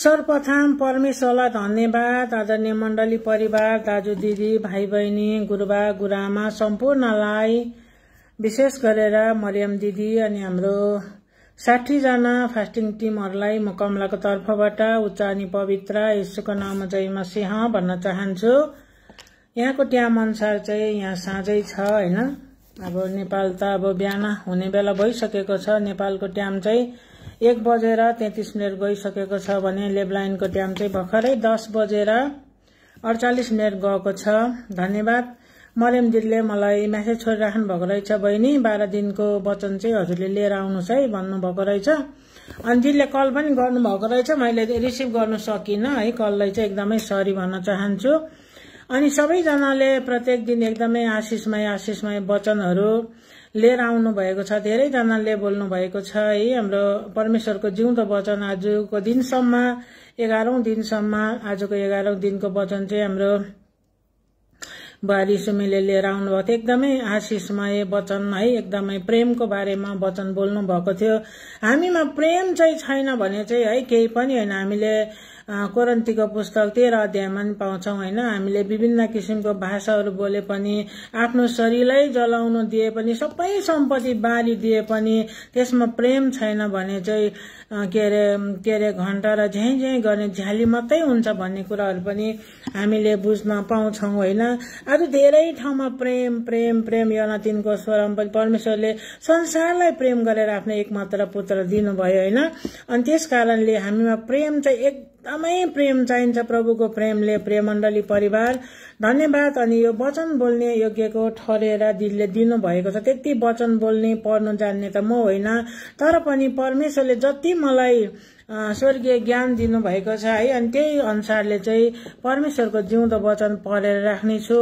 सर्वप्रथम परमेश्वरलाई धन्यवाद आदरणीय मण्डली परिवार दाजु दिदी भाइ बहिनी गुरुबा गुरुआमा सम्पूर्णलाई विशेष गरेर मरियम दिदी अनि हाम्रो साठीजना फास्टिङ टिमहरूलाई म कमलाको तर्फबाट उच्च अनि पवित्र यसुको नाम जयमा सिंह भन्न चाहन्छु यहाँको ट्याम अनुसार चाहिँ यहाँ साँझै छ होइन अब नेपाल त अब बिहान हुने बेला भइसकेको छ नेपालको ट्याम चाहिँ एक बजेर तेत्तिस मिनट गइसकेको छ भने लेबलाइनको ट्याम चाहिँ भर्खरै दस बजेर अडचालिस मिनट गएको छ धन्यवाद मरेम दिदीले मलाई म्यासेज छोडिराख्नु भएको रहेछ बहिनी बाह्र दिनको वचन चाहिँ हजुरले लिएर आउनुहोस् है भन्नुभएको रहेछ अनि दिदीले कल पनि गर्नुभएको रहेछ मैले रिसिभ गर्न सकिनँ है कललाई चाहिँ एकदमै सरी भन्न चाहन्छु अनि सबैजनाले प्रत्येक दिन एकदमै आशिषमय आशिषमय वचनहरू लिएर भएको छ धेरैजनाले बोल्नु भएको छ है हाम्रो परमेश्वरको जिउँदो वचन आजको दिनसम्म एघारौँ दिनसम्म आजको एघारौँ दिनको वचन चाहिँ हाम्रो बुहारी सुमीले लिएर आउनुभएको थियो एकदमै आशिषमय वचन है एकदमै प्रेमको बारेमा वचन बोल्नु भएको थियो हामीमा प्रेम चाहिँ छैन भने चाहिँ है केही पनि होइन हामीले कोरन्तीको पुस्तक तेह्र अध्यायमा पनि पाउँछौँ होइन हामीले विभिन्न किसिमको भाषाहरू बोले पनि आफ्नो शरीरलाई जलाउनु दिए पनि सबै सम्पत्ति बारी दिए पनि त्यसमा प्रेम छैन भने चाहिँ के अरे के अरे घन्टा र झैँ झैँ गर्ने झ्याली मात्रै हुन्छ भन्ने कुराहरू पनि हामीले बुझ्न पाउँछौँ होइन आज धेरै ठाउँमा प्रेम प्रेम प्रेम तिनको स्वरम पनि परमेश्वरले संसारलाई प्रेम गरेर आफ्नो एकमात्र पुत्र दिनुभयो होइन अनि त्यस कारणले हामीमा प्रेम चाहिँ एकदमै प्रेम चाहिन्छ प्रभुको प्रेमले प्रेमण्डली परिवार धन्यवाद अनि यो वचन बोल्ने योग्यको ठहरेर दिदीले दिनुभएको छ त्यति वचन बोल्ने पढ्नु जान्ने त म होइन तर पनि परमेश्वरले जति मलाई स्वर्गीय ज्ञान दिनुभएको छ है अनि त्यही अनुसारले चाहिँ परमेश्वरको जिउँदो वचन पढेर राख्नेछु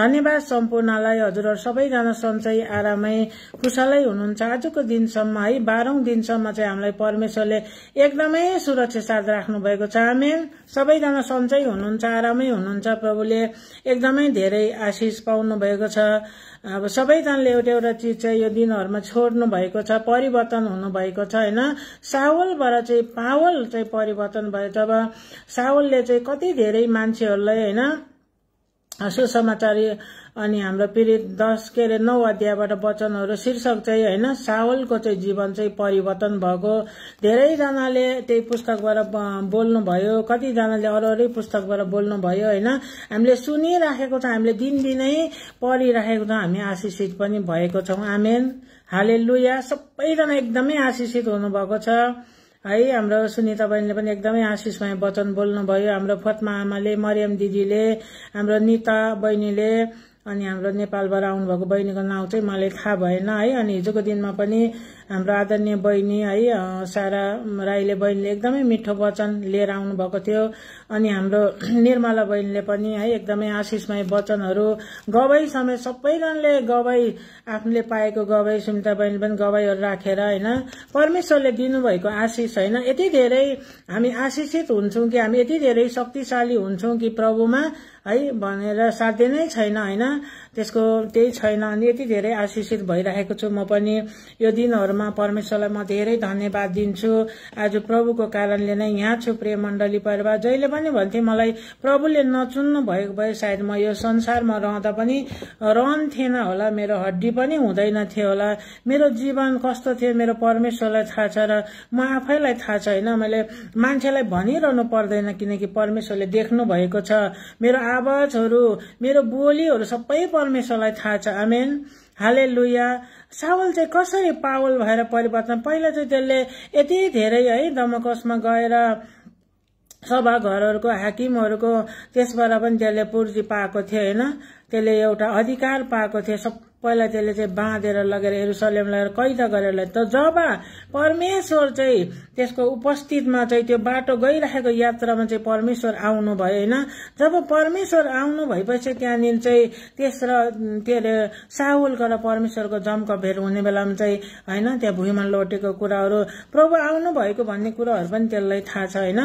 धन्यवाद सम्पूर्णलाई हजुरहरू सबैजना सन्चै आरामै कुशलै हुनुहुन्छ आजको दिनसम्म है बाह्रौं दिनसम्म चाहिँ हामीलाई परमेश्वरले एकदमै सुरक्षित साथ राख्नु भएको छ हामी सबैजना सन्चै हुनुहुन्छ आरामै हुनुहुन्छ प्रभुले एकदमै धेरै आशिष पाउनु भएको छ अब सबैजनाले एउटा एउटा चिज चाहिँ यो दिनहरूमा छोड्नु भएको छ परिवर्तन हुनुभएको छ होइन सावलबाट चाहिँ पावल चाहिँ परिवर्तन भयो जब सावलले चाहिँ कति धेरै मान्छेहरूलाई होइन सुसमाचारी अनि हाम्रो प्रेरित दस के अरे नौ अध्यायबाट वचनहरू शीर्षक चाहिँ होइन सावलको चाहिँ जीवन चाहिँ परिवर्तन भएको धेरैजनाले त्यही पुस्तकबाट बोल्नुभयो कतिजनाले अरू अरू पुस्तकबाट बोल्नुभयो होइन हामीले सुनिराखेको छ हामीले दिनदिनै पढिराखेको छ हामी आशिषित पनि भएको छौँ आमेन हाले लुया सबैजना एकदमै आशिषित हुनुभएको छ है हाम्रो सुनिता बहिनीले पनि एकदमै आशिषमय वचन बोल्नुभयो हाम्रो फतमा आमाले मरियम दिदीले हाम्रो निता बहिनीले अनि हाम्रो नेपालबाट आउनुभएको बहिनीको नाउँ चाहिँ मलाई थाहा भएन है अनि हिजोको दिनमा पनि हाम्रो आदरणीय बहिनी है सारा राईले बहिनीले एकदमै मिठो वचन लिएर आउनुभएको थियो अनि हाम्रो निर्मला बहिनीले पनि है एकदमै आशिषमय वचनहरू गवाई समेत सबैजनाले गवाई आफूले पाएको गवाई सुमिता बहिनी पनि गवाईहरू राखेर होइन परमेश्वरले दिनुभएको आशिष होइन यति धेरै हामी आशिषित हुन्छौँ कि हामी यति धेरै शक्तिशाली हुन्छौँ कि प्रभुमा है भनेर साध्य नै छैन होइन त्यसको त्यही छैन अनि यति धेरै आशिषित भइरहेको छु म पनि यो दिनहरूमा परमेश्वरलाई म धेरै धन्यवाद दिन्छु आज प्रभुको कारणले नै यहाँ छु प्रिय मण्डली परिवार जहिले पनि भन्थे मलाई प्रभुले नचुन्नु भएको भए सायद म यो संसारमा रहँदा पनि रहन्थेन होला मेरो हड्डी पनि हुँदैन थियो होला मेरो जीवन कस्तो थियो मेरो परमेश्वरलाई थाहा छ र म आफैलाई थाहा छ होइन मैले मान्छेलाई भनिरहनु पर्दैन किनकि परमेश्वरले देख्नु भएको छ मेरो आवाजहरू मेरो बोलीहरू सबै परमेश्वरलाई थाहा छ आमेन हाले लुया सावल चाहिँ कसरी पावल भएर परिवर्तन पहिला चाहिँ त्यसले यति धेरै है दमकसमा गएर सभा घरहरूको हाकिमहरूको त्यसबाट पनि त्यसले पूर्ति पाएको थियो होइन त्यसले एउटा अधिकार पाएको थियो सब पहिला त्यसले चाहिँ बाँधेर लगेर एरुसलेम लगेर कैद गरेर त जब परमेश्वर चाहिँ त्यसको उपस्थितमा चाहिँ त्यो बाटो गइराखेको यात्रामा चाहिँ परमेश्वर आउनु भयो होइन जब परमेश्वर आउनु भएपछि त्यहाँनिर चाहिँ त्यस र के अरे साहुलको र परमेश्वरको जम्क भेट हुने बेलामा चाहिँ होइन त्यहाँ भुइँमा लोटेको कुराहरू प्रभु आउनु भएको भन्ने कुराहरू पनि त्यसलाई थाहा छ होइन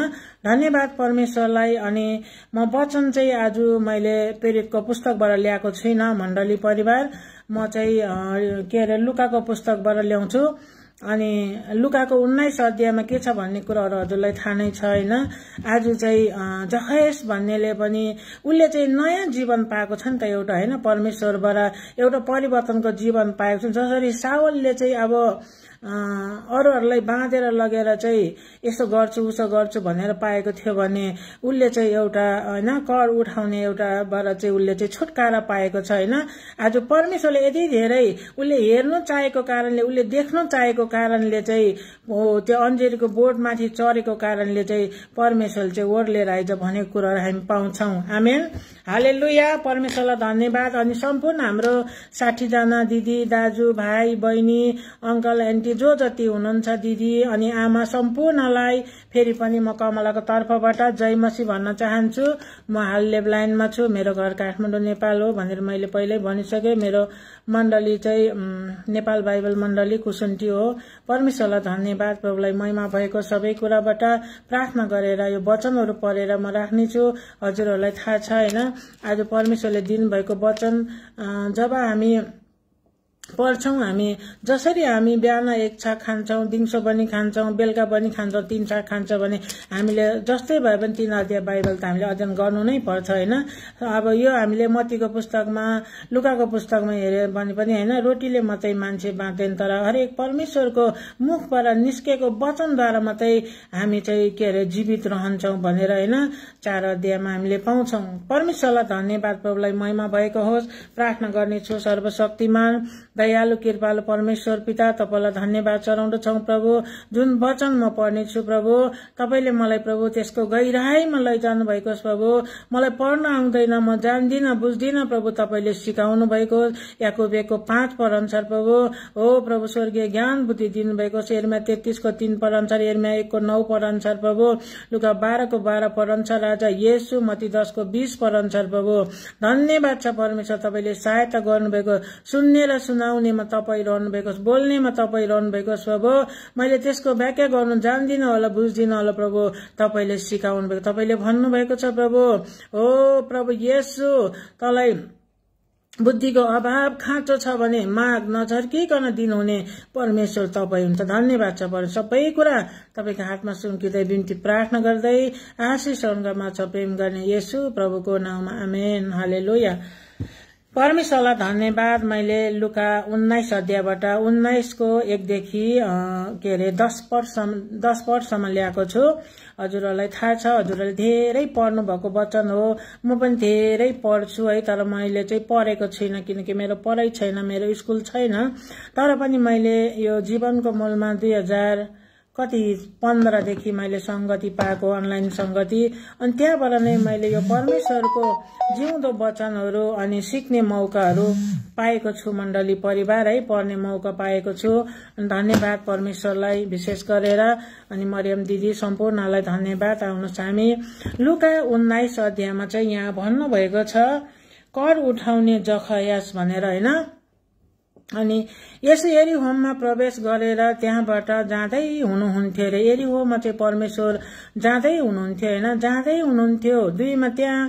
धन्यवाद परमेश्वरलाई अनि म वचन चाहिँ आज मैले प्रेरितको पुस्तकबाट ल्याएको छुइनँ मण्डली परिवार म चाहिँ के अरे लुकाको पुस्तकबाट ल्याउँछु अनि लुकाको उन्नाइस अध्यायमा के छ भन्ने कुराहरू हजुरलाई थाहा नै छ होइन आज चाहिँ जहेस भन्नेले पनि उसले चाहिँ नयाँ जीवन पाएको छ नि त एउटा होइन परमेश्वरबाट एउटा परिवर्तनको जीवन पाएको छ जसरी सावलले चाहिँ अब अरूहरूलाई बाँधेर लगेर चाहिँ यसो गर्छु उसो गर्छु भनेर पाएको थियो भने उसले चाहिँ एउटा होइन कर उठाउने एउटाबाट चाहिँ उसले चाहिँ छुटकारा पाएको छ होइन आज परमेश्वरले यति धेरै उसले हेर्नु चाहेको कारणले उसले देख्नु चाहेको कारणले चाहिँ हो त्यो अन्जेरीको बोर्डमाथि चढेको कारणले चाहिँ परमेश्वरले चाहिँ ओर लिएर आइज भनेको कुरोहरू हामी पाउँछौँ हामी हाले लुया परमेश्वरलाई धन्यवाद अनि सम्पूर्ण हाम्रो साठीजना दिदी दाजु भाइ बहिनी अङ्कल एन्टी जो जति हुनुहुन्छ दिदी अनि आमा सम्पूर्णलाई फेरि पनि म कमलाको तर्फबाट जय मसी भन्न चाहन्छु म हाल लेब लाइनमा छु मेरो घर काठमाडौँ नेपाल हो भनेर मैले पहिल्यै भनिसकेँ मेरो मण्डली चाहिँ नेपाल बाइबल मण्डली कुसुन्टी हो परमेश्वरलाई धन्यवाद प्रभुलाई महिमा भएको सबै कुराबाट प्रार्थना गरेर यो वचनहरू पढेर म राख्नेछु हजुरहरूलाई थाहा छ होइन आज परमेश्वरले दिनुभएको वचन जब हामी पढ्छौँ हामी जसरी हामी बिहान एक छाक खान्छौँ दिउँसो पनि खान्छौँ बेलुका पनि खान्छौँ तिन छाक खान्छौँ भने हामीले जस्तै भए पनि तिन अध्याय बाइबल त हामीले अध्ययन गर्नु नै पर्छ होइन अब यो हामीले मतीको पुस्तकमा लुगाको पुस्तकमा हेऱ्यो भने पनि होइन रोटीले मात्रै मान्छे बाँध्दैन तर हरेक परमेश्वरको मुखबाट निस्केको वचनद्वारा मात्रै हामी चाहिँ के अरे जीवित रहन्छौँ भनेर होइन चार अध्यायमा हामीले पाउँछौँ परमेश्वरलाई धन्यवाद प्रभुलाई महिमा भएको होस् प्रार्थना गर्नेछु सर्वशक्तिमान दयालु कृपालु परमेश्वर पिता तपाईँलाई धन्यवाद चढाउँदछौ प्रभु जुन वचन म पढ्नेछु प्रभु तपाईँले मलाई प्रभु त्यसको गहिराईमा लैजानु भएको छ प्रभु मलाई पढ्न आउँदैन म जान्दिनँ बुझ्दिनँ प्रभु तपाईँले सिकाउनु भएको याको याकुबेको पाँच अनुसार प्रभु हो प्रभु स्वर्गीय ज्ञान बुद्धि दिनुभएको छ एरमा तेत्तिसको तीन अनुसार एरमा एकको नौ अनुसार प्रभु लुगा बाह्रको बाह्र अनुसार राजा येसु मती दसको बिस अनुसार प्रभु धन्यवाद छ परमेश्वर तपाईँले सहायता गर्नुभएको सुन्ने र सुन्न सुनाउनेमा तपाईँ रहनुभएको बोल्नेमा तपाईँ रहनुभएको छ प्रभु मैले त्यसको व्याख्या गर्नु जान्दिनँ होला बुझ्दिनँ होला प्रभु तपाईँले सिकाउनु भएको तपाईँले भन्नुभएको छ प्रभु हो प्रभु यसो तँलाई बुद्धिको अभाव खाँचो छ भने माग नझर्किकन दिनुहुने परमेश्वर तपाईँ हुन्छ धन्यवाद छ पर सबै कुरा तपाईँको हातमा सुम्किँदै बिन्ती प्रार्थना गर्दै अङ्गमा छ प्रेम गर्ने यसु प्रभुको नाउँमा आमेन हाले लोया परमेश्वरलाई धन्यवाद मैले लुका उन्नाइस अध्यायबाट उन्नाइसको एकदेखि के अरे दस पटसम्म दस पटसम्म ल्याएको छु हजुरहरूलाई थाहा छ हजुरहरूले धेरै पढ्नुभएको वचन हो म पनि धेरै पढ्छु है तर मैले चाहिँ पढेको छुइनँ किनकि मेरो पढाइ छैन मेरो स्कुल छैन तर पनि मैले यो जीवनको मूलमा दुई कति पन्ध्रदेखि मैले सङ्गति पाएको अनलाइन सङ्गति अनि त्यहाँबाट नै मैले यो परमेश्वरको जिउँदो वचनहरू अनि सिक्ने मौकाहरू पाएको छु मण्डली परिवार है पढ्ने मौका पाएको छु धन्यवाद परमेश्वरलाई विशेष गरेर अनि मरियम दिदी सम्पूर्णलाई धन्यवाद आउनुहोस् हामी लुका उन्नाइस अध्यायमा चाहिँ यहाँ भन्नुभएको छ कर उठाउने जखयास भनेर होइन अनि यसो एरी होममा प्रवेश गरेर त्यहाँबाट जाँदै हुनुहुन्थ्यो अरे एरी होममा चाहिँ परमेश्वर जाँदै हुनुहुन्थ्यो होइन जाँदै हुनुहुन्थ्यो दुईमा त्यहाँ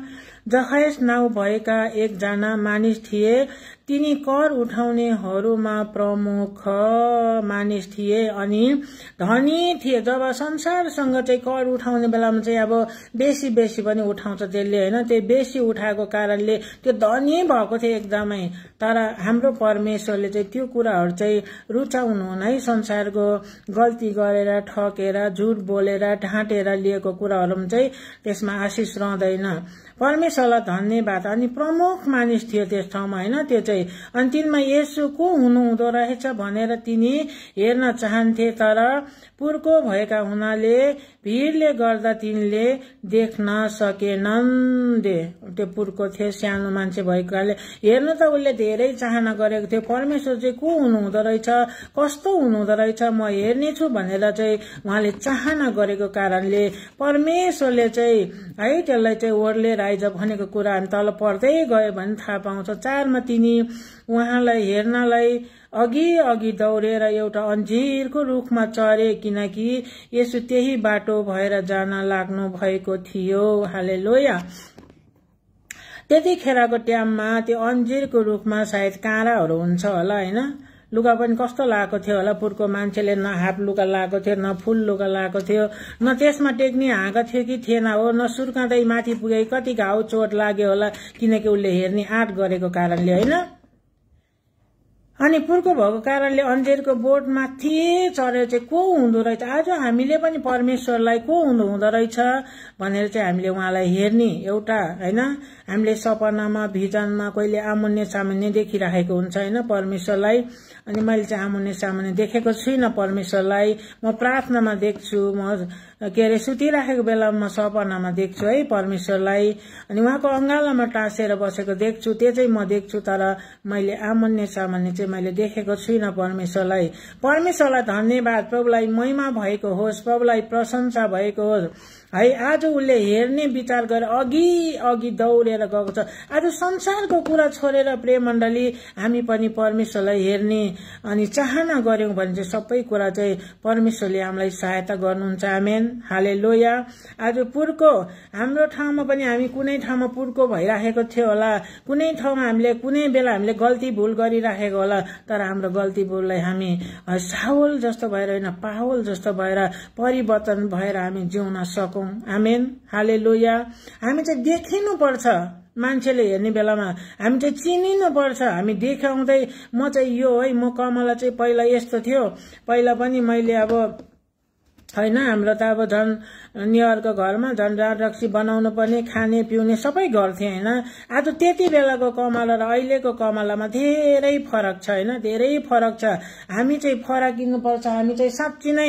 जहायस नाउँ भएका एकजना मानिस थिए तिनी कर उठाउनेहरूमा प्रमुख मानिस थिए अनि धनी थिए जब संसारसँग चाहिँ कर उठाउने बेलामा चाहिँ अब बेसी बेसी पनि उठाउँछ त्यसले होइन त्यो बेसी उठाएको कारणले त्यो धनी भएको थियो एकदमै तर हाम्रो परमेश्वरले चाहिँ त्यो कुराहरू चाहिँ रुचाउनु है संसारको गल्ती गरेर ठकेर झुट बोलेर ढाँटेर लिएको कुराहरूमा चाहिँ त्यसमा आशिष रहँदैन परमेश्वरलाई धन्यवाद अनि प्रमुख मानिस थियो त्यस ठाउँमा होइन त्यो चाहिँ चाहिँ अन्तिममा को हुनुहुँदो रहेछ भनेर तिनी हेर्न चाहन्थे तर पुर्को भएका हुनाले भिडले गर्दा तिनले देख्न सकेनन् दे त्यो पुर्को थियो सानो मान्छे भएकोले हेर्न त उसले धेरै चाहना गरेको थियो परमेश्वर चाहिँ को हुनुहुँदो रहेछ कस्तो हुनुहुँदो रहेछ म हेर्नेछु भनेर चाहिँ उहाँले चाहना गरेको कारणले परमेश्वरले चाहिँ है त्यसलाई चाहिँ ओर्ले राइज भनेको कुरा हामी तल पढ्दै गयो भने थाहा पाउँछ चारमा तिनी उहाँलाई हेर्नलाई अघि अघि दौडेर एउटा अन्जिरको रुखमा चरे किनकि यसो त्यही बाटो भएर जान लाग्नु भएको थियो हाले लोया त्यतिखेरको ट्याममा त्यो अन्जिरको रुखमा सायद काँडाहरू हुन्छ होला होइन लुगा पनि कस्तो लगाएको थियो होला पुर्को मान्छेले न हाफ लुगा लगाएको थियो न फुल लुगा लगाएको थियो न त्यसमा टेक्नी हाँको थियो कि थिएन हो न सुर्काँदै माथि पुगे कति घाउ चोट लाग्यो होला किनकि उसले हेर्ने आँट गरेको कारणले होइन अनि पुर्को भएको कारणले अन्धेरको बोटमाथि थिए चढेर चाहिँ को हुँदो रहेछ आज हामीले पनि परमेश्वरलाई को हुँदो हुँदो रहेछ भनेर चाहिँ हामीले उहाँलाई हेर्ने एउटा होइन हामीले सपनामा भिजनमा कहिले आमुन्य सामान्य देखिराखेको हुन्छ होइन परमेश्वरलाई अनि मैले चाहिँ आमुन्य सामान्य देखेको छुइनँ परमेश्वरलाई म प्रार्थनामा देख्छु म के अरे सुतिराखेको बेलामा सपनामा देख्छु है परमेश्वरलाई अनि उहाँको अङ्गालामा टाँसेर बसेको देख्छु त्यो चाहिँ म देख्छु तर मैले आमान्य सामान्य चाहिँ मैले देखेको छुइनँ परमेश्वरलाई परमेश्वरलाई धन्यवाद प्रभुलाई महिमा भएको होस् प्रभुलाई प्रशंसा भएको होस् है आज उसले हेर्ने विचार गरेर अघि अघि दौडेर गएको छ आज संसारको कुरा छोडेर प्रेम मण्डली हामी पनि परमेश्वरलाई हेर्ने अनि चाहना गऱ्यौँ भने चाहिँ सबै कुरा चाहिँ परमेश्वरले हामीलाई सहायता गर्नुहुन्छ आमेन हाले लोया आज पुर्को हाम्रो ठाउँमा पनि हामी कुनै ठाउँमा पुर्को भइराखेको थियो होला कुनै ठाउँमा हामीले कुनै बेला हामीले गल्ती भुल गरिराखेको होला तर हाम्रो गल्ती भुललाई हामी सावल जस्तो भएर होइन पावल जस्तो भएर परिवर्तन भएर हामी जिउन सकौँ आमेन हाले लोया हामी चाहिँ देखिनु पर्छ मान्छेले हेर्ने बेलामा हामी चाहिँ चिनिनु पर्छ हामी देखाउँदै म चाहिँ यो है म कमला चाहिँ पहिला यस्तो थियो पहिला पनि मैले अब होइन हाम्रो त अब झन् नेवारको घरमा झन् रक्सी बनाउनु पर्ने खाने पिउने सबै गर्थे होइन आज त्यति बेलाको कमला र अहिलेको कमलामा धेरै फरक छ होइन धेरै फरक छ हामी चाहिँ फरकिनुपर्छ हामी चाहिँ साँच्ची नै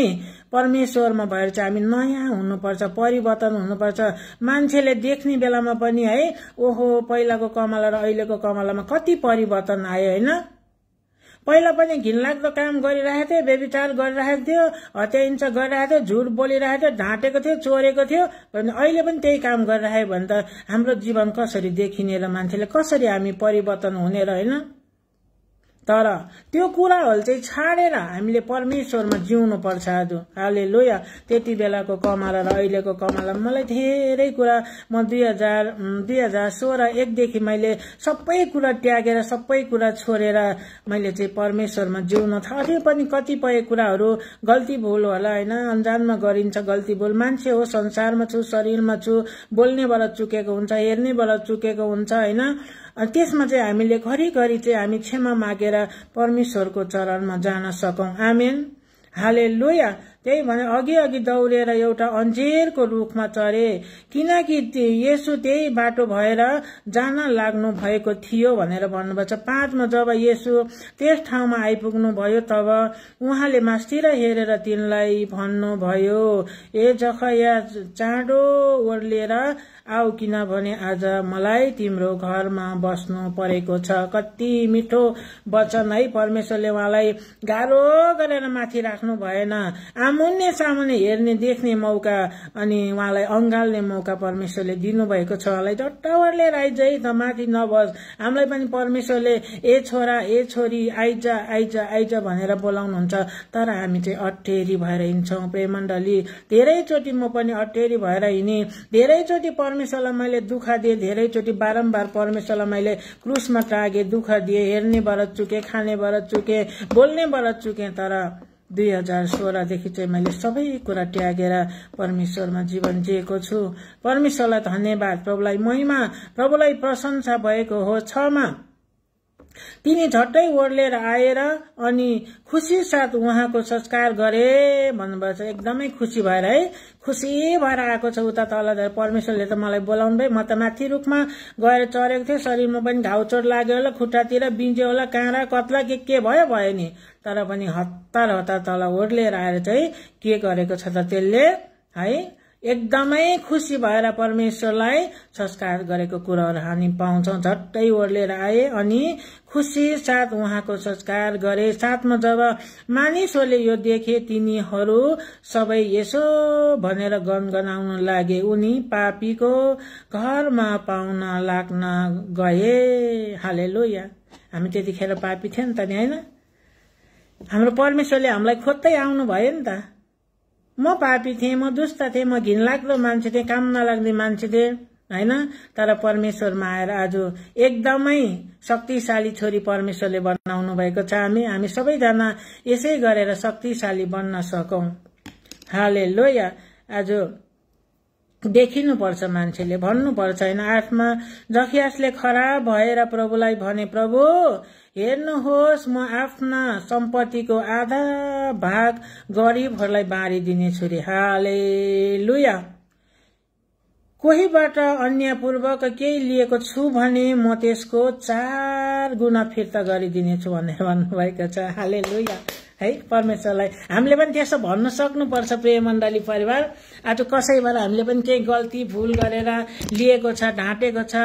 परमेश्वरमा भएर चाहिँ हामी नयाँ हुनुपर्छ परिवर्तन हुनुपर्छ मान्छेले देख्ने बेलामा पनि है ओहो पहिलाको कमला र अहिलेको कमलामा कति परिवर्तन आयो होइन पहिला पनि घिनलाग्दो काम गरिरहेको थियो व्यविचार गरिरहेको थियो हिंसा गरिरहेको थियो झुट बोलिरहेको थियो ढाँटेको थियो चोरेको थियो अहिले पनि त्यही काम गरिरह्यो भने त हाम्रो जीवन कसरी देखिने र मान्छेले कसरी हामी परिवर्तन हुने र होइन तर त्यो कुराहरू चाहिँ छाडेर हामीले परमेश्वरमा जिउनु पर्छ आज हाले लोया त्यति बेलाको कमाला र अहिलेको कमाला मलाई धेरै कुरा म दुई हजार दुई हजार सोह्र एकदेखि मैले सबै कुरा त्यागेर सबै कुरा छोडेर मैले चाहिँ परमेश्वरमा जिउन थाले पनि कतिपय कुराहरू गल्ती भुल होला होइन अन्जानमा गरिन्छ गल्ती भुल मान्छे हो संसारमा छु शरीरमा छु बोल्नेबाट चुकेको हुन्छ हेर्नेबाट चुकेको हुन्छ होइन त्यसमा चाहिँ हामीले घरिघरि चाहिँ हामी क्षमा मागेर परमेश्वरको चरणमा जान सकौँ आमेन हाले लोया त्यही भने अघि अघि दौडेर एउटा अन्जेरको रुखमा चढे किनकि यसो त्यही बाटो भएर जान लाग्नु भएको थियो भनेर भन्नुभएको पाँचमा जब यसो त्यस ठाउँमा आइपुग्नु भयो तब उहाँले मास्तिर हेरेर तिनलाई भन्नुभयो ए जख या चाँडो ओर्लेर आऊ किनभने आज मलाई तिम्रो घरमा बस्नु परेको छ कति मिठो वचन है परमेश्वरले उहाँलाई गाह्रो गरेर माथि राख्नु भएन आमुन्ने सामुन्ने हेर्ने देख्ने मौका अनि उहाँलाई अँगाल्ने मौका परमेश्वरले दिनुभएको छ उहाँलाई जट्टावरले राई है त माथि नबस् हामीलाई पनि परमेश्वरले ए छोरा ए छोरी आइज आइजा आइजा भनेर बोलाउनुहुन्छ तर हामी चाहिँ अट्ठेरी भएर हिँड्छौँ प्रेमण्डली धेरैचोटि म पनि अट्ठेरी भएर हिँडेँ धेरैचोटि परमेश्वरलाई मैले दुःख दिएँ धेरैचोटि बारम्बार परमेश्वरलाई मैले क्रुसमा टागेँ दुःख दिएँ हेर्ने व्रत चुकेँ खाने व्रत चुकेँ बोल्ने चुकेँ तर दुई हजार सोह्रदेखि चाहिँ मैले सबै कुरा त्यागेर परमेश्वरमा जीवन जिएको छु परमेश्वरलाई धन्यवाद प्रभुलाई महिमा प्रभुलाई प्रशंसा भएको हो छमा तिनी झट्टै ओर्लेर आएर अनि खुसी साथ उहाँको संस्कार गरे छ एकदमै खुसी भएर है खुसी भएर आएको छ उता तल झर परमेश्वरले त मलाई बोलाउनु भयो म त माथि रुखमा गएर चढेको थिएँ शरीरमा पनि घाउचोट लाग्यो होला खुट्टातिर बिन्ज्यो होला काँडा कत्ला के के भयो भयो नि तर पनि हतार हतार तल ओर्लेर आएर चाहिँ के गरेको छ त त्यसले है एकदमै खुसी भएर परमेश्वरलाई संस्कार गरेको कुरोहरू हामी पाउँछौँ झट्टै ओर्लेर आए अनि खुसी साथ उहाँको संस्कार गरे साथमा जब मानिसहरूले यो देखे तिनीहरू सबै यसो भनेर गनगनाउन लागे उनी पापीको घरमा पाउन लाग्न गए हाले या हामी त्यतिखेर पापी थियौँ त नि होइन हाम्रो परमेश्वरले हामीलाई खोज्दै आउनु भयो नि त म पापी थिएँ म दुष्ट थिएँ म घिनलाग्दो मान्छे थिएँ काम नलाग्ने मान्छे थिएँ होइन तर परमेश्वरमा आएर आज एकदमै शक्तिशाली छोरी परमेश्वरले बनाउनु भएको छ हामी हामी सबैजना यसै गरेर शक्तिशाली बन्न सकौँ हाले लोया आज देखिनुपर्छ मान्छेले भन्नुपर्छ होइन आठमा जखियासले खराब भएर प्रभुलाई भने प्रभु हेर्नुहोस् म आफ्ना सम्पत्तिको आधा भाग गरिबहरूलाई बाँडिदिने छु हाले लुया कोहीबाट अन्यपूर्वक केही लिएको छु भने म त्यसको चार गुणा फिर्ता गरिदिनेछु भनेर भन्नुभएको छ हाले लुया है परमेश्वरलाई हामीले पनि त्यसो भन्न सक्नुपर्छ प्रिय मण्डली परिवार आज कसैबाट हामीले पनि केही गल्ती भुल गरेर लिएको छ ढाँटेको छ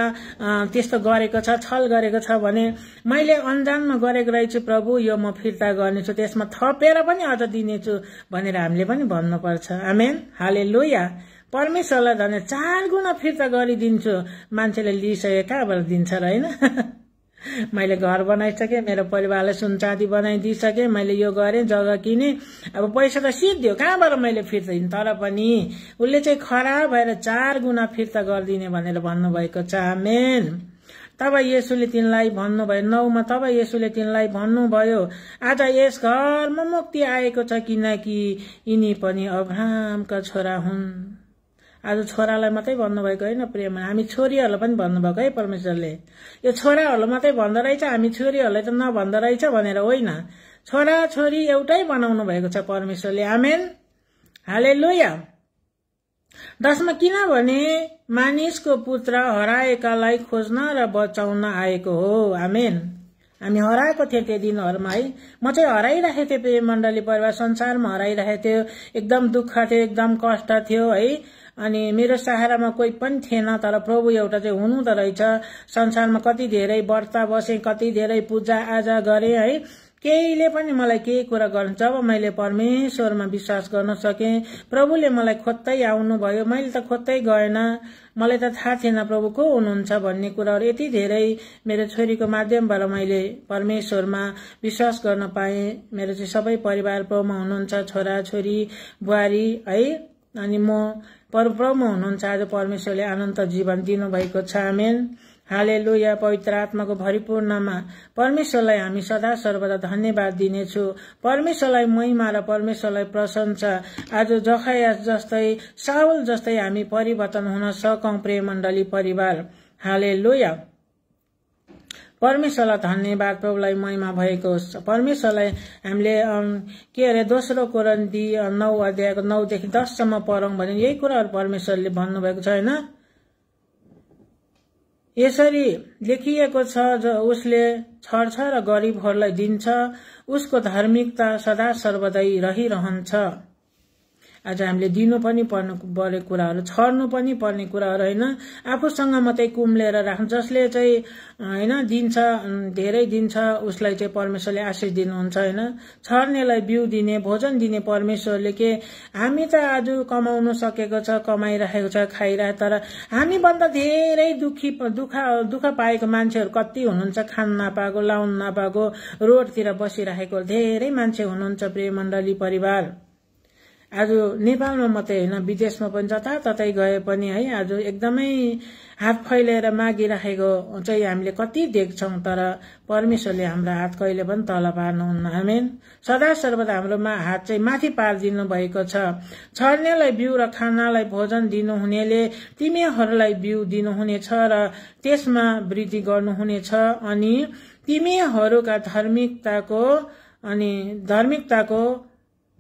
त्यस्तो गरेको छ छल गरेको छ भने मैले अन्जानमा गरेको रहेछु प्रभु यो म फिर्ता गर्नेछु त्यसमा थपेर पनि अझ दिनेछु भनेर हामीले पनि भन्नुपर्छ आमेन हाले लोया परमेश्वरलाई धन्य चार गुणा फिर्ता गरिदिन्छु मान्छेले लिइसके कहाँबाट दिन्छ र होइन मैले घर बनाइसकेँ मेरो परिवारलाई सुनचाँदी बनाइदिइसकेँ मैले यो गरेँ जग्गा किने अब पैसा त सिद्धियो कहाँबाट मैले फिर्ता दिने तर पनि उसले चाहिँ खराब भएर चार गुणा फिर्ता गरिदिने भनेर भन्नुभएको छ मेन तब येसुले तिनलाई भन्नुभयो नौमा तब येसुले तिनलाई भन्नुभयो आज यस घरमा मुक्ति आएको छ किनकि यिनी पनि अभ्रामका छोरा हुन् आज छोरालाई मात्रै भन्नुभएको होइन प्रेम हामी छोरीहरूलाई पनि भन्नुभएको है परमेश्वरले यो छोराहरूलाई मात्रै भन्दो रहेछ हामी छोरीहरूलाई त नभन्दो रहेछ भनेर होइन छोरा छोरी एउटै बनाउनु भएको छ परमेश्वरले आमेन हाले लोया दसमा किनभने मानिसको पुत्र हराएकालाई खोज्न र बचाउन आएको हो आमेन हामी हराएको थियौँ त्यो दिनहरूमा है म चाहिँ हराइरहेको थिएँ प्रेम मण्डली परिवार संसारमा हराइरहेको थियो एकदम दुःख थियो एकदम कष्ट थियो है अनि मेरो सहारामा कोही पनि थिएन तर प्रभु एउटा चाहिँ हुनुहुँदो रहेछ संसारमा कति धेरै व्रत बसेँ कति धेरै पूजा आजा गरेँ है केहीले पनि मलाई केही कुरा गर्नु जब मैले परमेश्वरमा विश्वास गर्न सके प्रभुले मलाई खोज्दै आउनुभयो मैले त खोज्दै गएन मलाई त थाहा थिएन प्रभु को हुनुहुन्छ भन्ने कुराहरू यति धेरै मेरो छोरीको माध्यमबाट मैले परमेश्वरमा विश्वास गर्न पाएँ मेरो चाहिँ सबै परिवार प्रभुमा हुनुहुन्छ छोरा छोरी बुहारी है अनि म परब्रह्म हुनुहुन्छ आज परमेश्वरले अनन्त जीवन दिनुभएको छ आमेन हाले पवित्र आत्माको भरिपूर्णमा परमेश्वरलाई हामी सदा सर्वदा धन्यवाद दिनेछु परमेश्वरलाई महिमा र परमेश्वरलाई प्रशंसा आज जखया जस्तै सावल जस्तै हामी परिवर्तन हुन सकौं प्रेमण्डली परिवार हाले लोया परमेश्वरलाई धन्यवाद प्रभुलाई महिमा भएको होस् परमेश्वरलाई हामीले के अरे दोस्रो दि नौ अध्यायको नौदेखि दससम्म पढौँ भने यही कुराहरू परमेश्वरले भन्नुभएको छ होइन यसरी लेखिएको छ जो उसले छर्छ र गरिबहरूलाई दिन्छ उसको धार्मिकता सदा सर्वदै रहिरहन्छ आज हामीले दिनु पनि पर्ने पर्ने कुराहरू छर्नु पनि पर्ने कुराहरू होइन आफूसँग मात्रै कुम्लेर राख्नु जसले चाहिँ होइन दिन्छ धेरै दिन्छ उसलाई चाहिँ परमेश्वरले आशिष दिनुहुन्छ होइन छर्नेलाई बिउ दिने भोजन दिने परमेश्वरले के हामी त आज कमाउनु सकेको छ कमाइरहेको छ खाइरहे तर हामीभन्दा धेरै दुखी दुःख दुःख पाएको मान्छेहरू कति हुनुहुन्छ खान नपाएको लाउनु नपाएको रोडतिर बसिरहेको धेरै मान्छे हुनुहुन्छ प्रेमण्डली परिवार आज नेपालमा मात्रै होइन विदेशमा पनि जताततै गए पनि है आज एकदमै हात फैलाएर मागिराखेको चाहिँ हामीले कति देख्छौँ तर परमेश्वरले हाम्रो हात कहिले पनि तल पार्नुहुन्न हामी सदा सर्वदा हाम्रोमा हात चाहिँ माथि पारिदिनु भएको छ छर्नेलाई बिउ र खानालाई भोजन दिनुहुनेले तिमीहरूलाई बिउ दिनुहुनेछ र त्यसमा वृद्धि गर्नुहुनेछ अनि तिमीहरूका धार्मिकताको अनि धार्मिकताको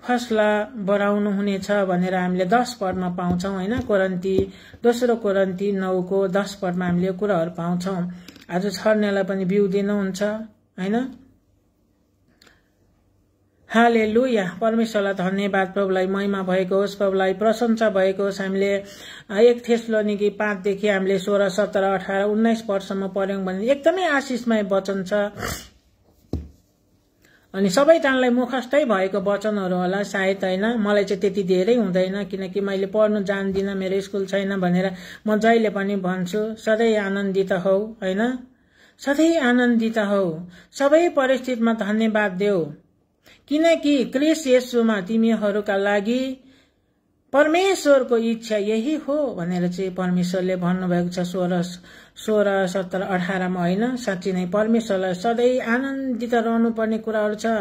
फसला बढाउनुहुनेछ भनेर हामीले दस पदमा पाउँछौँ होइन कोरन्ती दोस्रो कोरन्ती नौको दस पदमा हामीले कुराहरू पाउँछौँ आज छर्नेलाई पनि बिउ दिनुहुन्छ होइन हाले यहाँ परमेश्वरलाई धन्यवाद प्रभुलाई महिमा भएको होस् प्रभुलाई प्रशंसा भएको होस् हामीले एक थेस्लो निकि पाँचदेखि हामीले सोह्र सत्र अठार उन्नाइस वर्षसम्म पढ्यौँ भने एकदमै आशिषमय वचन छ अनि सबैजनालाई मुखस्तै भएको वचनहरू होला सायद होइन मलाई चाहिँ त्यति धेरै हुँदैन किनकि मैले पढ्नु जान्दिनँ मेरो स्कुल छैन भनेर म जहिले पनि भन्छु सधैँ आनन्दित हौ होइन सधैँ आनन्दित हौ सबै परिस्थितिमा धन्यवाद देऊ किनकि क्रिस यसुमा तिमीहरूका लागि परमेश्वरको इच्छा यही हो भनेर चाहिँ परमेश्वरले भन्नुभएको छ सोह्र सोह्र सत्र अठारमा होइन साँच्ची नै परमेश्वरलाई सधैँ आनन्दित रहनु पर्ने कुराहरू छ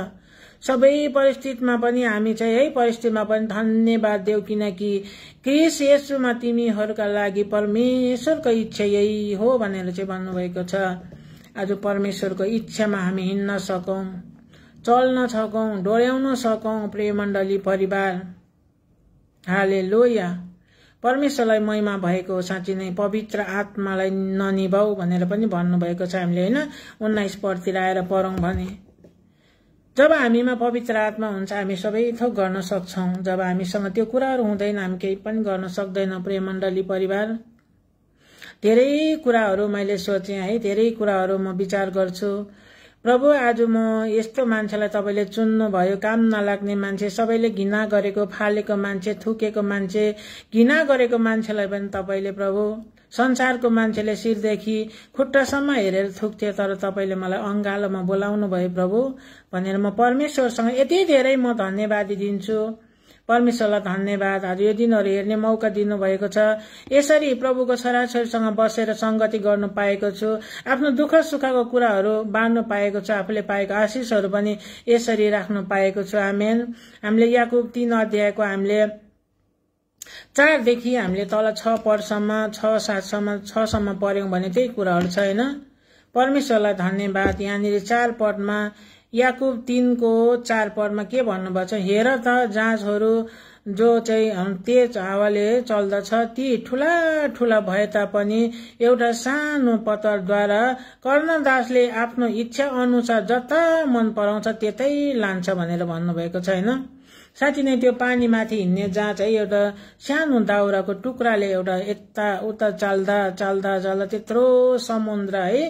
सबै परिस्थितिमा पनि हामी चाहिँ है परिस्थितिमा पनि धन्यवाद देऊ किनकि क्रिस यसुमा तिमीहरूका लागि परमेश्वरको इच्छा यही हो भनेर चाहिँ भन्नुभएको छ आज परमेश्वरको इच्छामा हामी हिँड्न सकौँ चल्न सकौँ डोर्याउन सकौँ प्रेमण्डली परिवार हाले लोया परमेश्वरलाई महिमा भएको साँच्ची नै पवित्र आत्मालाई ननिभाऊ भनेर पनि भन्नुभएको छ हामीले होइन उन्नाइस पदतिर आएर पढौँ भने जब हामीमा पवित्र आत्मा हुन्छ हामी सबै थोक गर्न सक्छौँ जब हामीसँग त्यो कुराहरू हुँदैन हामी केही पनि गर्न सक्दैनौँ प्रेम मण्डली परिवार धेरै कुराहरू मैले सोचेँ है धेरै कुराहरू म विचार गर्छु प्रभु आज म यस्तो मान्छेलाई तपाईँले चुन्नुभयो काम नलाग्ने मान्छे सबैले घिना गरेको फालेको मान्छे थुकेको मान्छे घिना गरेको मान्छेलाई पनि तपाईँले प्रभु संसारको मान्छेले शिरदेखि खुट्टासम्म हेरेर थुक्थे तर तपाईँले मलाई अङ्गालोमा बोलाउनु भयो प्रभु भनेर म परमेश्वरसँग यति धेरै म धन्यवादी दिन्छु परमेश्वरलाई धन्यवाद आज यो दिनहरू हेर्ने मौका दिनुभएको छ यसरी प्रभुको छोराछोरीसँग बसेर संगति गर्नु पाएको छु आफ्नो दुःख सुखको कुराहरू बाँड्नु पाएको छु आफूले पाएको आशिषहरू पनि यसरी राख्नु पाएको छु आमेन हामीले याकु तीन अध्यायको हामीले चारदेखि हामीले तल छ परसम्म छ सातसम्म छसम्म पढ्यौँ भने त्यही कुराहरू छ होइन परमेश्वरलाई धन्यवाद यहाँनिर चार पटमा याकुब तिनको चार पर्वमा के भन्नुभएको छ हेर त जाँचहरू जो चाहिँ तेज हावाले चल्दछ ती ठुला ठुला भए तापनि एउटा सानो पत्तरद्वारा कर्णदासले आफ्नो इच्छा अनुसार जता मन पराउँछ त्यतै लान्छ भनेर भन्नुभएको होइन साँच्ची नै त्यो पानीमाथि हिँड्ने जाँच चाहिँ एउटा सानो दाउराको टुक्राले एउटा यता उता चाल्दा चाल्दा चाल्दा त्यत्रो समुद्र है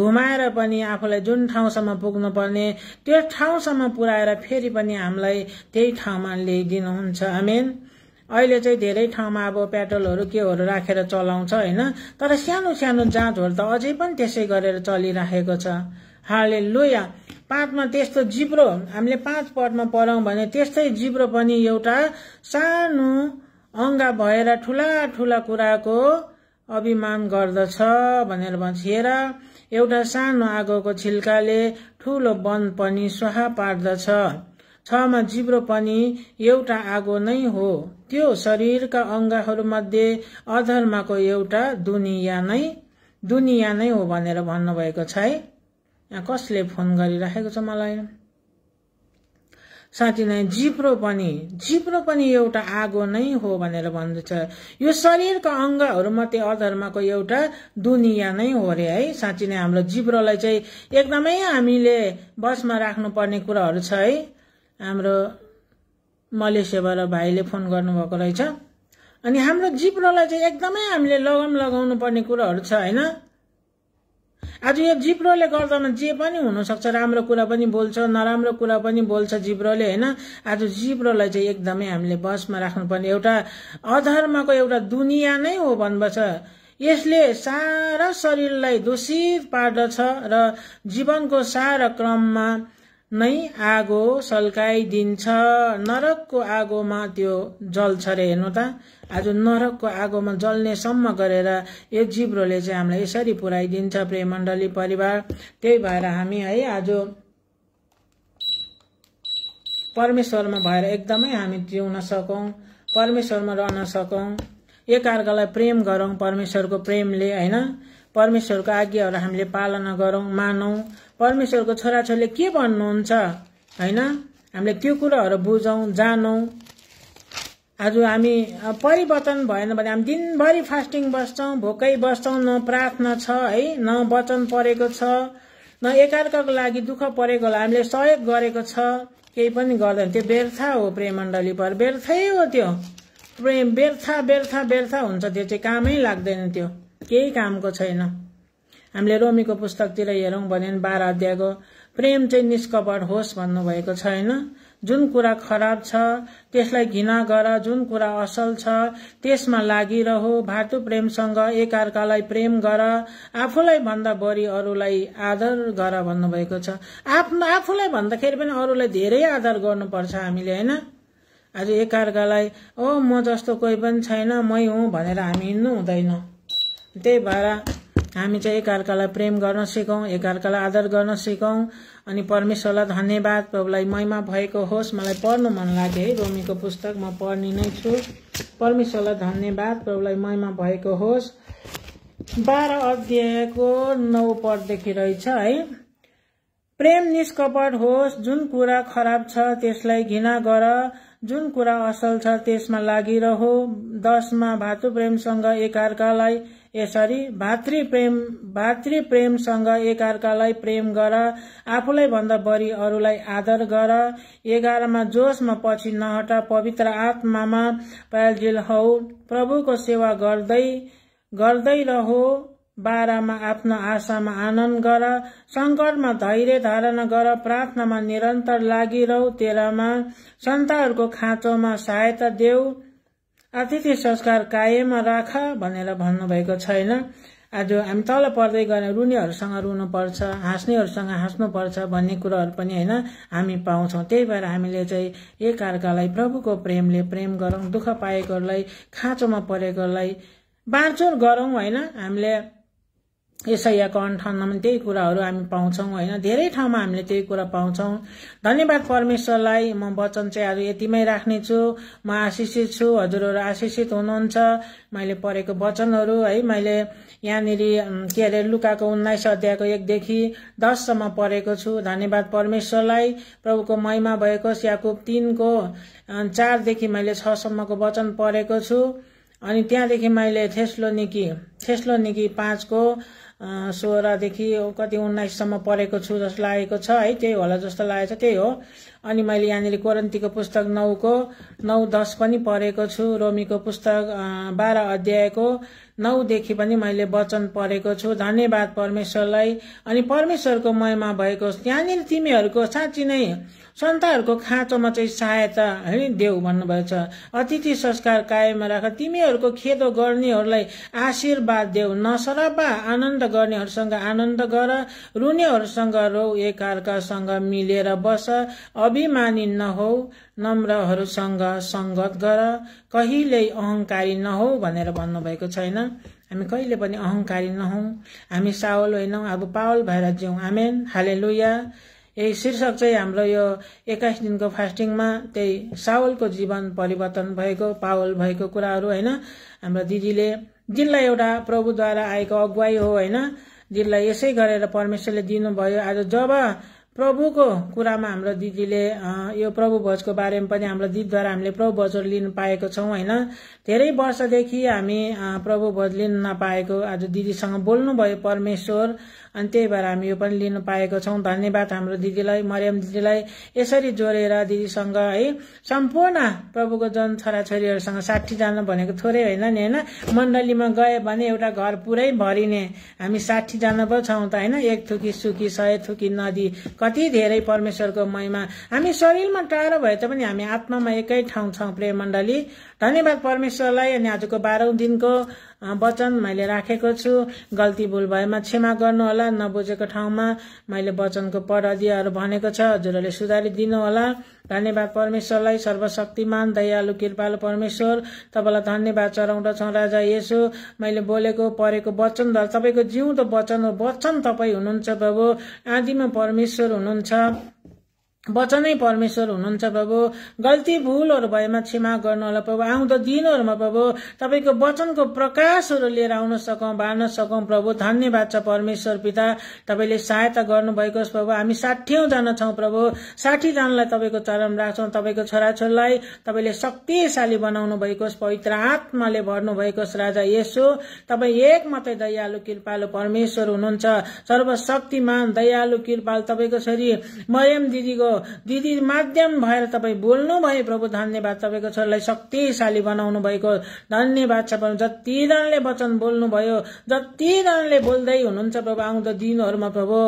घुमाएर पनि आफूलाई जुन ठाउँसम्म पर्ने त्यो ठाउँसम्म पुर्याएर फेरि पनि हामीलाई त्यही ठाउँमा ल्याइदिनुहुन्छ आमेन अहिले चाहिँ धेरै ठाउँमा अब पेट्रोलहरू केहरू राखेर चलाउँछ होइन तर सानो सानो जाँचहरू त अझै पनि त्यसै गरेर चलिराखेको छ हाले लोया पाँचमा त्यस्तो जिब्रो हामीले पाँच पदमा पढौँ भने त्यस्तै जिब्रो पनि एउटा सानो अङ्गा भएर ठुला ठुला कुराको अभिमान गर्दछ भनेर भन्छ हेर एउटा सानो आगोको छिल्काले ठुलो वन पनि सुहा पार्दछ छमा जिब्रो पनि एउटा आगो नै हो त्यो शरीरका अङ्गहरूमध्ये अधर्मको एउटा दुनियाँ नै दुनियाँ नै हो भनेर भन्नुभएको छ है यहाँ कसले फोन गरिराखेको छ मलाई साँच्ची नै जिब्रो पनि जिब्रो पनि एउटा आगो नै हो भनेर भन्दछ यो शरीरका अङ्गहरूमध्ये अधर्मको एउटा दुनियाँ नै हो रे है साँच्ची नै हाम्रो जिब्रोलाई चाहिँ एकदमै हामीले बसमा राख्नुपर्ने कुराहरू छ है हाम्रो मलेसियाबाट भाइले फोन गर्नुभएको रहेछ अनि हाम्रो जिब्रोलाई चाहिँ एकदमै हामीले लगाम लगाउनु पर्ने कुराहरू छ होइन आज यो जिब्रोले गर्दामा जे पनि हुनसक्छ राम्रो कुरा पनि बोल्छ नराम्रो कुरा पनि बोल्छ जिब्रोले होइन आज जिब्रोलाई चाहिँ एकदमै हामीले बसमा राख्नुपर्ने एउटा अधर्मको एउटा दुनियाँ नै हो भन्नुपर्छ यसले सारा शरीरलाई दूषित पार्दछ र जीवनको सारा क्रममा नै आगो सल्काइदिन्छ नरकको आगोमा त्यो जल्छ रे हेर्नु त आज नरकको आगोमा जल्नेसम्म गरेर यो जिब्रोले चाहिँ हामीलाई यसरी पुऱ्याइदिन्छ प्रेमण्डली परिवार त्यही भएर हामी है आज परमेश्वरमा भएर एकदमै हामी जिउन सकौँ परमेश्वरमा रहन सकौँ एकअर्कालाई प्रेम गरौँ परमेश्वरको प्रेमले होइन परमेश्वरको आज्ञाहरू हामीले पालना गरौँ मानौँ परमेश्वरको छोराछोरीले के भन्नुहुन्छ होइन हामीले त्यो कुराहरू बुझौँ जानौँ आज हामी परिवर्तन भएन भने हामी दिनभरि फास्टिङ बस्छौँ भोकै बस्छौँ न प्रार्थना छ है न वचन परेको छ न एकाअर्काको लागि दुःख परेको हामीले सहयोग गरेको छ केही पनि गर्दैन त्यो व्यर्थ हो प्रेम मण्डली पर व्यर्थै हो त्यो प्रेम व्यर्थ व्यर्थ व्यर्थ हुन्छ त्यो चाहिँ कामै लाग्दैन त्यो केही कामको छैन हामीले रोमीको पुस्तकतिर हेरौँ भने बाह्र अध्यायको प्रेम चाहिँ निष्कपट होस् भन्नुभएको छैन जुन कुरा खराब छ त्यसलाई घिना गर जुन कुरा असल छ त्यसमा लागिरहो भातु प्रेमसँग एकअर्कालाई प्रेम गर आफूलाई भन्दा बढी अरूलाई आदर गर भन्नुभएको छ आफ्नो आफूलाई भन्दाखेरि पनि अरूलाई धेरै आदर गर्नुपर्छ हामीले होइन आज एकअर्कालाई ओ म जस्तो कोही पनि छैन मै हुँ भनेर हामी हिँड्नु हुँदैन त्यही भएर हामी चाहिँ एकअर्कालाई प्रेम गर्न सिकौँ एकअर्कालाई आदर गर्न सिकौँ अनि परमेश्वरलाई धन्यवाद प्रभुलाई महिमा भएको होस् मलाई पढ्नु मन लाग्यो है रोमीको पुस्तक म पढ्ने नै छु परमेश्वरलाई धन्यवाद प्रभुलाई महिमा भएको होस् बाह्र अध्यायको नौ पदेखि रहेछ है प्रेम निष्कपट होस् जुन कुरा खराब छ त्यसलाई घिना गर जुन कुरा असल छ त्यसमा लागिरह दसमा भातु प्रेमसँग एकअर्कालाई यसरी भातृप्रेम भातृप्रेमसँग एकअर्कालाई प्रेम गर आफूलाई भन्दा बढी अरूलाई आदर गर एघारमा जोसमा पछि नहट पवित्र आत्मामा पायलजिल हौ प्रभुको सेवा गर्दै गर्दै रहो बाह्रमा आफ्नो आशामा आनन्द गर सङ्कटमा धैर्य धारण गर प्रार्थनामा निरन्तर लागिरह तेह्रमा सन्ताहरूको खाँचोमा सहायता देऊ अतिथि संस्कार कायम राख भनेर भन्नुभएको छैन आज हामी तल पर्दै गएर रुनेहरूसँग पर्छ हाँस्नेहरूसँग हाँस्नुपर्छ भन्ने कुराहरू पनि होइन हामी पाउँछौँ त्यही भएर हामीले चाहिँ एक अर्कालाई प्रभुको प्रेमले प्रेम गरौँ दुःख पाएकोहरूलाई खाँचोमा परेकोलाई बाँडचोर गरौँ होइन हामीले यसैयाको अन्ठाउन्नमा त्यही कुराहरू हामी पाउँछौँ होइन धेरै ठाउँमा हामीले त्यही कुरा पाउँछौँ धन्यवाद परमेश्वरलाई म वचन चाहिँ आज यतिमै राख्नेछु म आशिषित छु हजुरहरू आशिषित हुनुहुन्छ मैले पढेको वचनहरू है मैले यहाँनिर के अरे लुकाको उन्नाइस अध्यायको एकदेखि दससम्म पढेको छु धन्यवाद परमेश्वरलाई प्रभुको महिमा भएको याकुब तिनको चारदेखि मैले छसम्मको वचन पढेको छु अनि त्यहाँदेखि मैले थेस्लो निकी थेस्लो निकी पाँचको सोह्रदेखि कति उन्नाइससम्म पढेको छु जस्तो लागेको छ है त्यही होला जस्तो लागेको छ त्यही हो अनि मैले यहाँनिर कोरन्तीको पुस्तक नौको नौ दस पनि पढेको छु रोमीको पुस्तक बाह्र अध्यायको नौदेखि पनि मैले वचन पढेको छु धन्यवाद परमेश्वरलाई अनि परमेश्वरको मयमा भएको त्यहाँनिर तिमीहरूको साँच्ची नै सन्ताहरूको खाँचोमा चाहिँ सहायता है देऊ भन्नुभएछ अतिथि संस्कार कायम राख तिमीहरूको खेदो गर्नेहरूलाई आशीर्वाद देऊ नसरापा आनन्द गर्नेहरूसँग आनन्द गर रुनेहरूसँग रौ एकअर्कासँग मिलेर बस अभिमानी नहौ नम्रहरूसँग सङ्गत गर कहिल्यै अहङ्कारी नहौ भनेर भन्नुभएको छैन हामी कहिले पनि अहङ्कारी नहौँ हामी सावल होइनौँ अब पावल भएर जिउँ आमेन हाले लुया यही शीर्षक चाहिँ हाम्रो यो एक्काइस दिनको फास्टिङमा त्यही सावलको जीवन परिवर्तन भएको पावल भएको कुराहरू होइन हाम्रो दिदीले दिनलाई एउटा प्रभुद्वारा आएको अगुवाई हो होइन दिनलाई यसै गरेर परमेश्वरले दिनुभयो आज जब प्रभुको कुरामा हाम्रो दिदीले यो प्रभु भोजको बारेमा पनि हाम्रो दिदीद्वारा हामीले प्रभु भोजहरू लिनु पाएको छौँ होइन धेरै वर्षदेखि हामी प्रभु भोज लिन नपाएको आज दिदीसँग बोल्नुभयो परमेश्वर अनि त्यही भएर हामी यो पनि लिनु पाएको छौँ धन्यवाद हाम्रो दिदीलाई मरियम दिदीलाई यसरी जोडेर दिदीसँग है सम्पूर्ण प्रभुको जन छोराछोरीहरूसँग साठीजना भनेको थोरै होइन नि होइन मण्डलीमा गयो भने एउटा घर पुरै भरिने हामी साठीजना पो छौँ त होइन एक थुकी सुकी सय थुकी नदी कति धेरै परमेश्वरको महिमा हामी शरीरमा टाढो भए तापनि हामी आत्मामा एकै ठाउँ छौँ प्रेम मण्डली धन्यवाद परमेश्वरलाई अनि आजको बाह्रौँ दिनको वचन मैले राखेको छु गल्ती भुल भएमा क्षमा गर्नुहोला नबुझेको ठाउँमा मैले वचनको पढदिहरू भनेको छ हजुरहरूले सुधारी दिनुहोला धन्यवाद परमेश्वरलाई सर्वशक्तिमान दयालु कृपालु परमेश्वर तपाईँलाई धन्यवाद चढाउँदछौँ राजा यसो मैले बोलेको परेको वचन तपाईँको जिउँदो वचन हो वचन तपाईँ हुनुहुन्छ प्रभु आदिमा परमेश्वर हुनुहुन्छ वचनै परमेश्वर हुनुहुन्छ प्रभु गल्ती भूलहरू भएमा क्षमा गर्नु होला प्रभु आउँदो दिनहरूमा प्रभु तपाईँको वचनको प्रकाशहरू लिएर आउन सकौँ बाँड्न सकौँ प्रभु धन्यवाद छ परमेश्वर पिता तपाईँले सहायता गर्नुभएको छ प्रभु हामी साठीजना छौँ प्रभु साठीजनालाई तपाईँको चरण राख्छौँ तपाईँको छोराछोरीलाई तपाईँले शक्तिशाली बनाउनु भएको छ पवित्र आत्माले भर्नु भएको राजा यसो तपाईँ एक मात्रै दयालु कृपालु परमेश्वर हुनुहुन्छ सर्वशक्तिमान दयालु कृपाल तपाईँको छोरी मयम दिदीको दिदी माध्यम भएर तपाईँ बोल्नुभयो प्रभु धन्यवाद तपाईँको छोरीलाई शक्तिशाली बनाउनु भएको धन्यवाद छ प्रभु जतिजनाले वचन बोल्नुभयो जतिजनाले बोल्दै हुनुहुन्छ प्रभु आउँदो दिनहरूमा प्रभु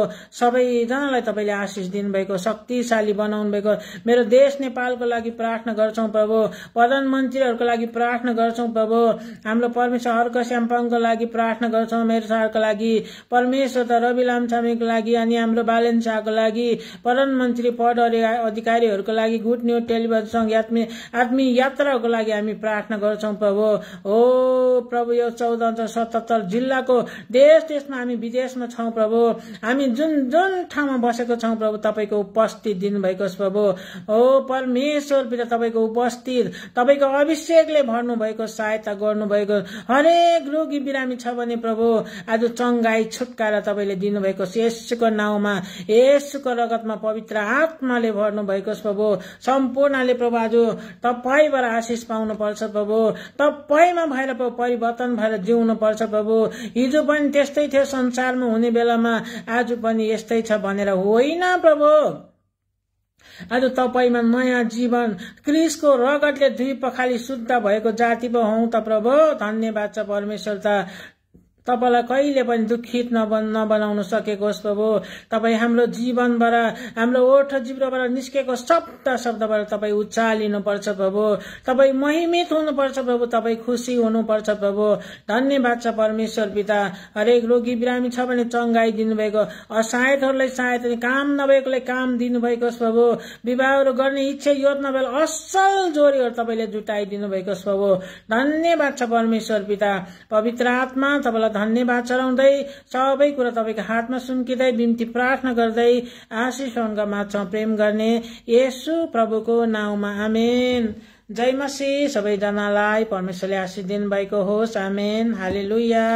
सबैजनालाई तपाईँले आशिष दिनुभएको शक्तिशाली बनाउनु भएको मेरो देश नेपालको लागि प्रार्थना गर्छौँ प्रभु प्रधानमन्त्रीहरूको लागि प्रार्थना गर्छौँ प्रभु हाम्रो परमेश्वर हर्क स्याम्पाङको लागि प्रार्थना गर्छौँ मेरो सरको लागि परमेश्वर त रवि लामछामीको लागि अनि हाम्रो बालेन शाहको लागि प्रधानमन्त्री वार्ड अधिकारीहरूको लागि गुड न्युज टेलिभिजन आत्मी आत्मी यात्राको लागि हामी प्रार्थना गर्छौँ प्रभु हो प्रभु यो चौध सतहत्तर जिल्लाको देश देशमा हामी विदेशमा छौँ प्रभु हामी जुन जुन ठाउँमा बसेको छौँ प्रभु तपाईँको उपस्थित दिनुभएको छ प्रभु हो परमेश्वर पिता तपाईँको उपस्थित तपाईँको अभिषेकले भर्नुभएको सहायता गर्नुभएको हरेक रोगी बिरामी छ भने प्रभु आज चङ्गाई छुटकाएर तपाईँले दिनुभएको यसुको नाउँमा यसको रगतमा पवित्र आत्मा आत्माले भर्नुभएको छ प्रभु सम्पूर्णले प्रभु आज तपाईँबाट आशिष पर्छ प्रभु तपाईँमा भएर प्रभु परिवर्तन भएर पर्छ प्रभु हिजो पनि त्यस्तै थियो संसारमा हुने बेलामा आज पनि यस्तै छ भनेर होइन प्रभु आज तपाईँमा नयाँ जीवन क्रिसको रगतले दुई पखाली शुद्ध भएको जाति पो हौ त प्रभु धन्यवाद छ परमेश्वर त तपाईँलाई कहिले पनि दुखित नबन नबनाउन सकेको होस् प्रभु तपाईँ हाम्रो जीवनबाट हाम्रो ओठ जिब्रोबाट निस्केको शब्द शब्दबाट तपाईँ उचालिनुपर्छ प्रभु तपाईँ महिमित हुनुपर्छ प्रभु तपाईँ खुसी हुनुपर्छ प्रभु धन्यवाद छ परमेश्वर पिता हरेक रोगी बिरामी छ भने चङ्गाई दिनुभएको असहायतहरूलाई सहायत काम नभएकोलाई काम दिनुभएको होस् प्रभु विवाहहरू गर्ने इच्छा योजना बेला असल जोडीहरू तपाईँले जुटाइदिनु भएको होस् प्रभु धन्यवाद छ परमेश्वर पिता पवित्र आत्मा तपाईँलाई धन्यवाद चढाउँदै सबै कुरा तपाईँको हातमा सुम्किँदै बिम्ती प्रार्थना गर्दै आशिष उनका छ प्रेम गर्ने यसु प्रभुको नाउँमा आमेन जय मसी सबैजनालाई परमेश्वरले आशिष दिनुभएको होस् आमेन हालेलुया